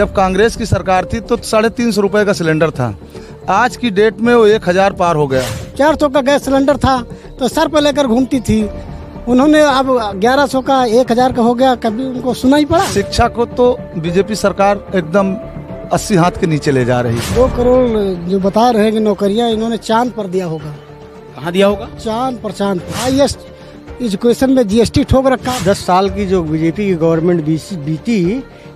जब कांग्रेस की सरकार थी तो साढ़े तीन सौ रूपए का सिलेंडर था आज की डेट में वो एक हजार पार हो गया चार सौ का गैस सिलेंडर था तो सर पर लेकर घूमती थी उन्होंने अब ग्यारह सौ का एक हजार का हो गया कभी उनको सुना ही पड़ा शिक्षा को तो बीजेपी सरकार एकदम अस्सी हाथ के नीचे ले जा रही है दो करोड़ जो बता रहे हैं नौकरियां इन्होंने चांद पर दिया होगा कहाँ दिया होगा चांद पर चांद हाईएस्ट क्वेश्चन में जीएसटी ठोक रखा दस साल की जो बीजेपी की गवर्नमेंट बीती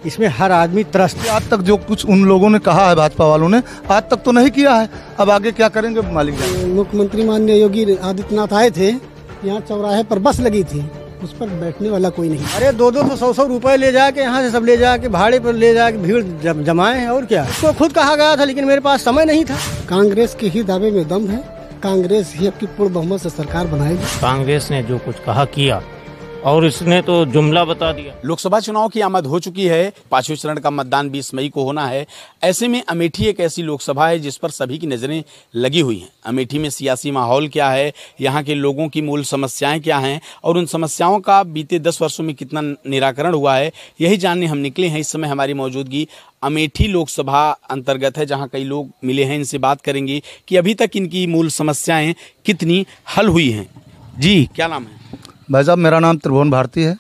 इसमें हर आदमी त्रस्त आज तक जो कुछ उन लोगों ने कहा है भाजपा वालों ने आज तक तो नहीं किया है अब आगे क्या करेंगे मालिक मुख्यमंत्री माननीय योगी आदित्यनाथ आए थे यहाँ चौराहे पर बस लगी थी उस पर बैठने वाला कोई नहीं अरे दो दो सौ सौ रुपए ले जाके यहाँ से सब ले जाके भाड़े पर ले जाके भीड़ जमाए हैं और क्या उसको खुद कहा गया था लेकिन मेरे पास समय नहीं था कांग्रेस के ही दावे में दम है कांग्रेस ही अपनी पूर्ण बहुमत से सरकार बनाएगी कांग्रेस ने जो कुछ कहा किया और इसने तो जुमला बता दिया लोकसभा चुनाव की आमद हो चुकी है पांचवें चरण का मतदान 20 मई को होना है ऐसे में अमेठी एक ऐसी लोकसभा है जिस पर सभी की नज़रें लगी हुई हैं अमेठी में सियासी माहौल क्या है यहाँ के लोगों की मूल समस्याएं क्या हैं और उन समस्याओं का बीते दस वर्षों में कितना निराकरण हुआ है यही जानने हम निकले हैं इस समय हमारी मौजूदगी अमेठी लोकसभा अंतर्गत है जहाँ कई लोग मिले हैं इनसे बात करेंगे कि अभी तक इनकी मूल समस्याएं कितनी हल हुई हैं जी क्या नाम है भाई साहब मेरा नाम त्रिभुवन भारती है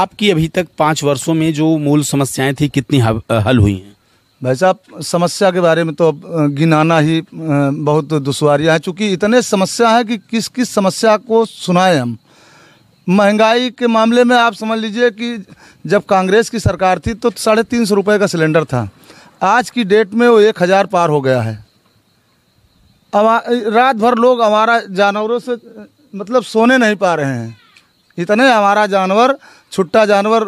आपकी अभी तक पाँच वर्षों में जो मूल समस्याएं थी कितनी हल हुई हैं भाई साहब समस्या के बारे में तो अब गिनाना ही बहुत दुशारियाँ हैं चूँकि इतने समस्या हैं कि किस किस समस्या को सुनाएं हम महंगाई के मामले में आप समझ लीजिए कि जब कांग्रेस की सरकार थी तो साढ़े तीन सौ रुपये का सिलेंडर था आज की डेट में वो एक हज़ार पार हो गया है रात भर लोग हमारा जानवरों से मतलब सोने नहीं पा रहे हैं इतने हमारा जानवर छुट्टा जानवर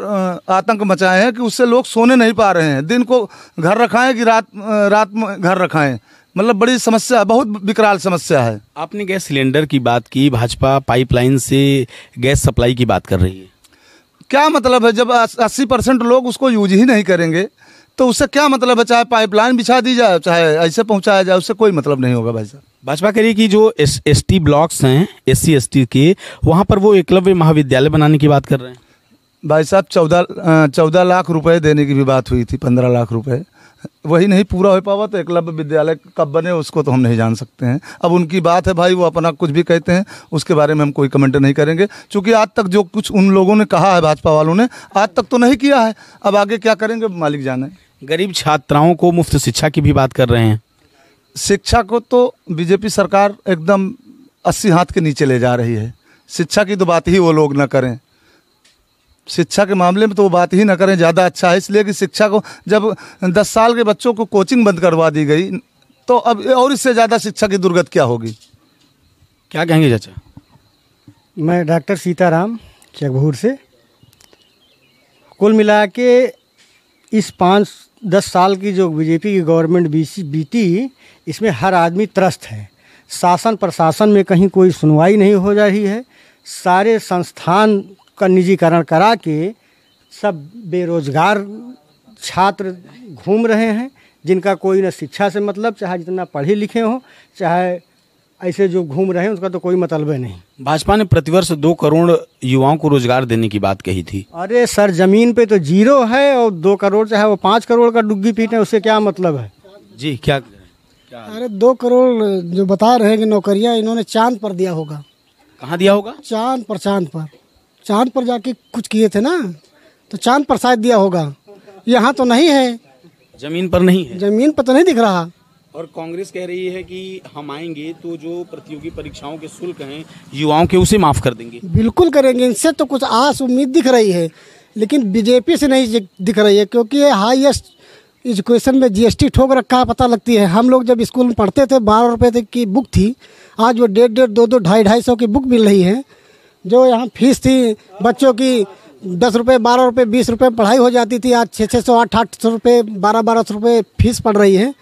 आतंक मचाए हैं कि उससे लोग सोने नहीं पा रहे हैं दिन को घर रखाएं कि रात रात में घर रखाएं मतलब बड़ी समस्या है बहुत विकराल समस्या है आपने गैस सिलेंडर की बात की भाजपा पाइपलाइन से गैस सप्लाई की बात कर रही है क्या मतलब है जब अस्सी परसेंट लोग उसको यूज ही नहीं करेंगे तो उससे क्या मतलब है चाहे पाइपलाइन बिछा दी जाए चाहे ऐसे पहुंचाया जाए उससे कोई मतलब नहीं होगा भाई साहब भाजपा कह रही है कि जो एस एस टी ब्लॉक्स हैं एस सी एस टी के वहाँ पर वो एकलव्य महाविद्यालय बनाने की बात कर रहे हैं भाई साहब चौदह चौदह लाख रुपए देने की भी बात हुई थी पंद्रह लाख रुपए वही नहीं पूरा हो पावा तो एकलव्य विद्यालय कब बने उसको तो हम नहीं जान सकते हैं अब उनकी बात है भाई वो अपना कुछ भी कहते हैं उसके बारे में हम कोई कमेंट नहीं करेंगे क्योंकि आज तक जो कुछ उन लोगों ने कहा है भाजपा वालों ने आज तक तो नहीं किया है अब आगे क्या करेंगे मालिक जाने गरीब छात्राओं को मुफ्त शिक्षा की भी बात कर रहे हैं शिक्षा को तो बीजेपी सरकार एकदम अस्सी हाथ के नीचे ले जा रही है शिक्षा की तो बात ही वो लोग ना करें शिक्षा के मामले में तो वो बात ही ना करें ज़्यादा अच्छा है इसलिए कि शिक्षा को जब दस साल के बच्चों को कोचिंग बंद करवा दी गई तो अब और इससे ज़्यादा शिक्षा की दुर्गत क्या होगी क्या कहेंगे चाचा मैं डॉक्टर सीताराम चकभूर से कुल मिला के इस पाँच दस साल की जो बीजेपी की गवर्नमेंट बीती इसमें हर आदमी त्रस्त है शासन प्रशासन में कहीं कोई सुनवाई नहीं हो जा रही है सारे संस्थान का निजीकरण करा के सब बेरोजगार छात्र घूम रहे हैं जिनका कोई न शिक्षा से मतलब चाहे जितना पढ़े लिखे हों चाहे ऐसे जो घूम रहे हैं उसका तो कोई मतलब है नहीं भाजपा ने प्रतिवर्ष दो करोड़ युवाओं को रोजगार देने की बात कही थी अरे सर जमीन पे तो जीरो है और दो करोड़ चाहे वो पाँच करोड़ का डुग्गी पीट है उससे क्या मतलब है जी क्या, क्या अरे दो करोड़ जो बता रहे हैं कि नौकरियां इन्होंने चांद पर दिया होगा कहाँ दिया होगा चांद पर चांद पर चांद पर जाके कुछ किए थे ना तो चांद पर शायद दिया होगा यहाँ तो नहीं है जमीन पर नहीं है जमीन पर तो नहीं दिख रहा और कांग्रेस कह रही है कि हम आएंगे तो जो प्रतियोगी परीक्षाओं के शुल्क हैं युवाओं के उसे माफ़ कर देंगे बिल्कुल करेंगे इनसे तो कुछ आस उम्मीद दिख रही है लेकिन बीजेपी से नहीं दिख रही है क्योंकि हाईएस्ट एजुकेशन में जीएसटी ठोक रखा है पता लगती है हम लोग जब स्कूल में पढ़ते थे बारह रुपये तक की बुक थी आज वो डेढ़ डेढ़ दो दो ढाई ढाई सौ की बुक मिल रही है जो यहाँ फीस थी बच्चों की दस रुपये बारह रुपये बीस रुपये पढ़ाई हो जाती थी आज छः छः सौ आठ आठ सौ रुपये बारह बारह सौ रुपये फीस पड़ रही है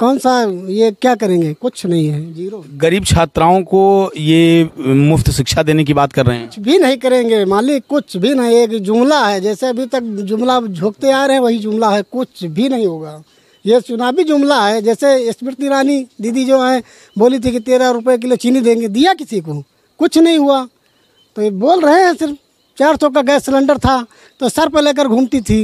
कौन सा ये क्या करेंगे कुछ नहीं है जीरो गरीब छात्राओं को ये मुफ्त शिक्षा देने की बात कर रहे हैं कुछ भी नहीं करेंगे मालिक कुछ भी नहीं एक जुमला है जैसे अभी तक जुमला झोंकते आ रहे हैं वही जुमला है कुछ भी नहीं होगा ये चुनावी जुमला है जैसे स्मृति ईरानी दीदी जो है बोली थी कि तेरह रुपये किलो चीनी देंगे दिया किसी को कुछ नहीं हुआ तो ये बोल रहे हैं सिर्फ चार सौ का गैस सिलेंडर था तो सर पर लेकर घूमती थी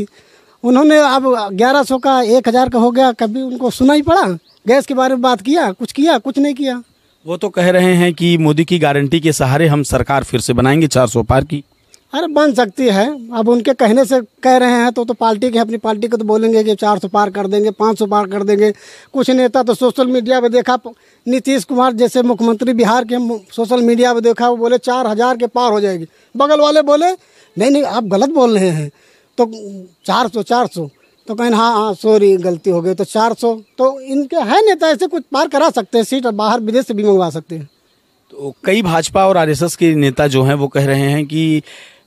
उन्होंने अब 1100 का 1000 का हो गया कभी उनको सुना ही पड़ा गैस के बारे में बात किया कुछ किया कुछ नहीं किया वो तो कह रहे हैं कि मोदी की गारंटी के सहारे हम सरकार फिर से बनाएंगे चार सौ पार की अरे बन सकती है अब उनके कहने से कह रहे हैं तो तो पार्टी के अपनी पार्टी को तो बोलेंगे कि चार सौ पार कर देंगे पाँच सौ पार कर देंगे कुछ नेता तो सोशल मीडिया पर देखा नीतीश कुमार जैसे मुख्यमंत्री बिहार के सोशल मीडिया पर देखा वो बोले चार हज़ार के पार हो जाएगी बगल वाले बोले नहीं नहीं आप गलत बोल रहे हैं तो चार सौ चार सौ तो कहें हाँ हाँ सॉरी गलती हो गई तो चार सौ तो इनके है नेता ऐसे कुछ पार करा सकते हैं सीट और बाहर विदेश से भी मंगवा सकते हैं तो कई भाजपा और आरएसएस के नेता जो हैं वो कह रहे हैं कि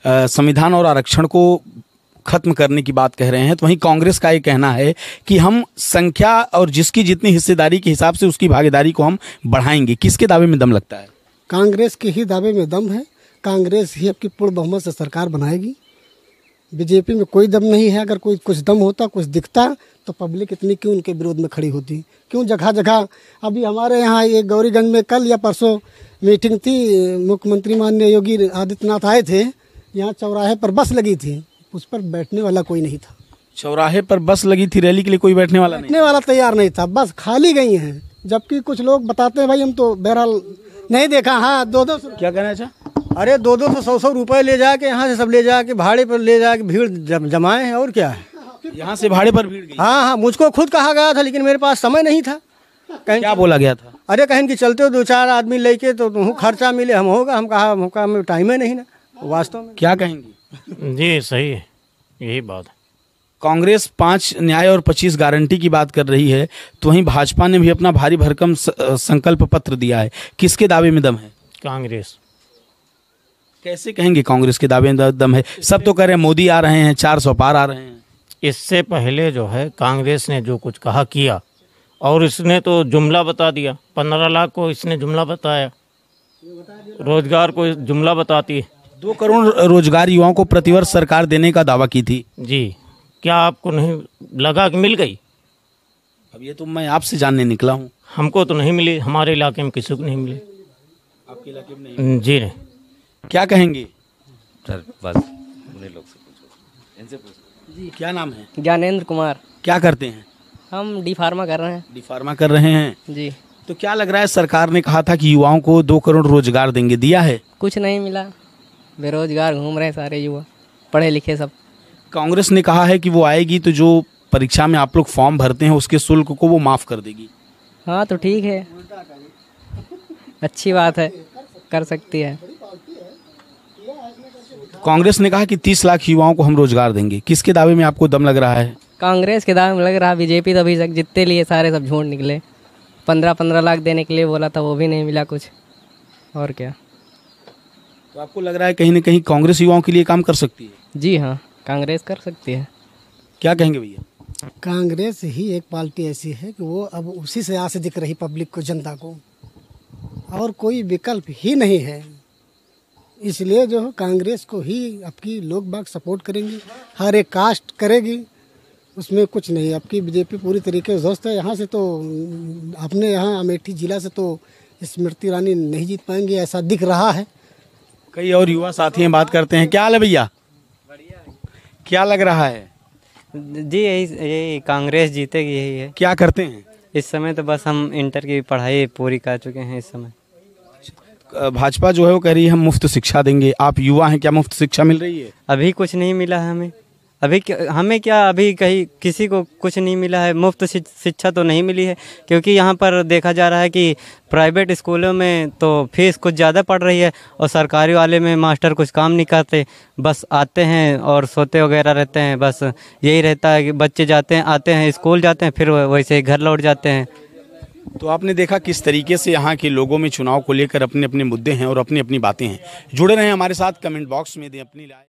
संविधान और आरक्षण को खत्म करने की बात कह रहे हैं तो वहीं कांग्रेस का ये कहना है कि हम संख्या और जिसकी जितनी हिस्सेदारी के हिसाब से उसकी भागीदारी को हम बढ़ाएंगे किसके दावे में दम लगता है कांग्रेस के ही दावे में दम है कांग्रेस ही आपकी पूर्ण बहुमत से सरकार बनाएगी बीजेपी में कोई दम नहीं है अगर कोई कुछ दम होता कुछ दिखता तो पब्लिक इतनी क्यों उनके विरोध में खड़ी होती क्यों जगह जगह अभी हमारे यहाँ ये गौरीगंज में कल या परसों मीटिंग थी मुख्यमंत्री माननीय योगी आदित्यनाथ आए थे यहाँ चौराहे पर बस लगी थी उस पर बैठने वाला कोई नहीं था चौराहे पर बस लगी थी रैली के लिए कोई बैठने वाला बैठने वाला तैयार नहीं था बस खाली गई है जबकि कुछ लोग बताते हैं भाई हम तो बहरहाल नहीं देखा हाँ दो दो क्या कहना चाहे अच्छा? अरे दो दो सौ सौ सौ रुपये ले जाके यहाँ से सब ले जाके भाड़े पर ले जाके भीड़ जम, जमाए हैं और क्या है यहाँ से भाड़े पर भीड़ गई हाँ हाँ मुझको खुद कहा गया था लेकिन मेरे पास समय नहीं था कहीं क्या बोला गया था अरे कहें कि चलते हो दो चार आदमी लेके तो तुम खर्चा मिले हम होगा हम कहा मौका में टाइम है नहीं ना वास्तव में क्या कहेंगी जी सही है यही बात है कांग्रेस पाँच न्याय और पच्चीस गारंटी की बात कर रही है तो वहीं भाजपा ने भी अपना भारी भरकम संकल्प पत्र दिया है किसके दावे में दम है कांग्रेस कैसे कहेंगे कांग्रेस के दावे दम है सब तो कह रहे हैं मोदी आ रहे हैं चार सौ पार आ रहे हैं इससे पहले जो है कांग्रेस ने जो कुछ कहा किया और इसने तो जुमला बता दिया पंद्रह लाख को इसने जुमला बताया रोजगार को जुमला बताती है दो करोड़ रोजगार युवाओं को प्रतिवर्ष सरकार देने का दावा की थी जी क्या आपको नहीं लगा कि मिल गई अब ये तो मैं आपसे जानने निकला हूँ हमको तो नहीं मिली हमारे इलाके में किसी को नहीं मिली आपके इलाके में नहीं जी नहीं क्या कहेंगे सर बस उन्हें लोग से पूछो इनसे पूछो जी क्या नाम है ज्ञानेंद्र कुमार क्या करते हैं हम डी फार्मा कर रहे हैं डी फार्मा कर रहे हैं जी तो क्या लग रहा है सरकार ने कहा था कि युवाओं को दो करोड़ रोजगार देंगे दिया है कुछ नहीं मिला बेरोजगार घूम रहे हैं सारे युवा पढ़े लिखे सब कांग्रेस ने कहा है कि वो आएगी तो जो परीक्षा में आप लोग फॉर्म भरते हैं उसके शुल्क को वो माफ़ कर देगी हाँ तो ठीक है अच्छी बात है कर सकती है कांग्रेस ने कहा कि 30 लाख युवाओं को हम रोजगार देंगे किसके दावे में आपको दम लग रहा है कांग्रेस के दावे में लग रहा है बीजेपी तो अभी तक जितने लिए सारे सब झूठ निकले पंद्रह पंद्रह लाख देने के लिए बोला था वो भी नहीं मिला कुछ और क्या तो आपको लग रहा है कहीं ना कहीं कांग्रेस युवाओं के लिए काम कर सकती है जी हाँ कांग्रेस कर सकती है क्या कहेंगे भैया कांग्रेस ही एक पार्टी ऐसी है कि वो अब उसी से आस दिख रही पब्लिक को जनता को और कोई विकल्प ही नहीं है इसलिए जो है कांग्रेस को ही आपकी लोग बाग सपोर्ट करेंगे हर एक कास्ट करेगी उसमें कुछ नहीं आपकी बीजेपी पूरी तरीके से ध्वस्त है यहाँ से तो अपने यहाँ अमेठी जिला से तो स्मृति ईरानी नहीं जीत पाएंगे ऐसा दिख रहा है कई और युवा साथी हैं बात करते हैं क्या हाल है भैया क्या लग रहा है जी यही यही कांग्रेस जीतेगी यही है क्या करते हैं इस समय तो बस हम इंटर की पढ़ाई पूरी कर चुके हैं इस समय अच्छा। भाजपा जो है वो कह रही है हम मुफ्त शिक्षा देंगे आप युवा हैं क्या मुफ्त शिक्षा मिल रही है अभी कुछ नहीं मिला है हमें अभी हमें क्या अभी कहीं किसी को कुछ नहीं मिला है मुफ्त शिक्षा तो नहीं मिली है क्योंकि यहाँ पर देखा जा रहा है कि प्राइवेट स्कूलों में तो फीस कुछ ज़्यादा पड़ रही है और सरकारी वाले में मास्टर कुछ काम नहीं करते बस आते हैं और सोते वगैरह रहते हैं बस यही रहता है कि बच्चे जाते हैं आते हैं स्कूल जाते हैं फिर वैसे ही घर लौट जाते हैं तो आपने देखा किस तरीके से यहाँ के लोगों में चुनाव को लेकर अपने अपने मुद्दे हैं और अपनी अपनी बातें हैं जुड़े रहें हमारे साथ कमेंट बॉक्स में दें अपनी राय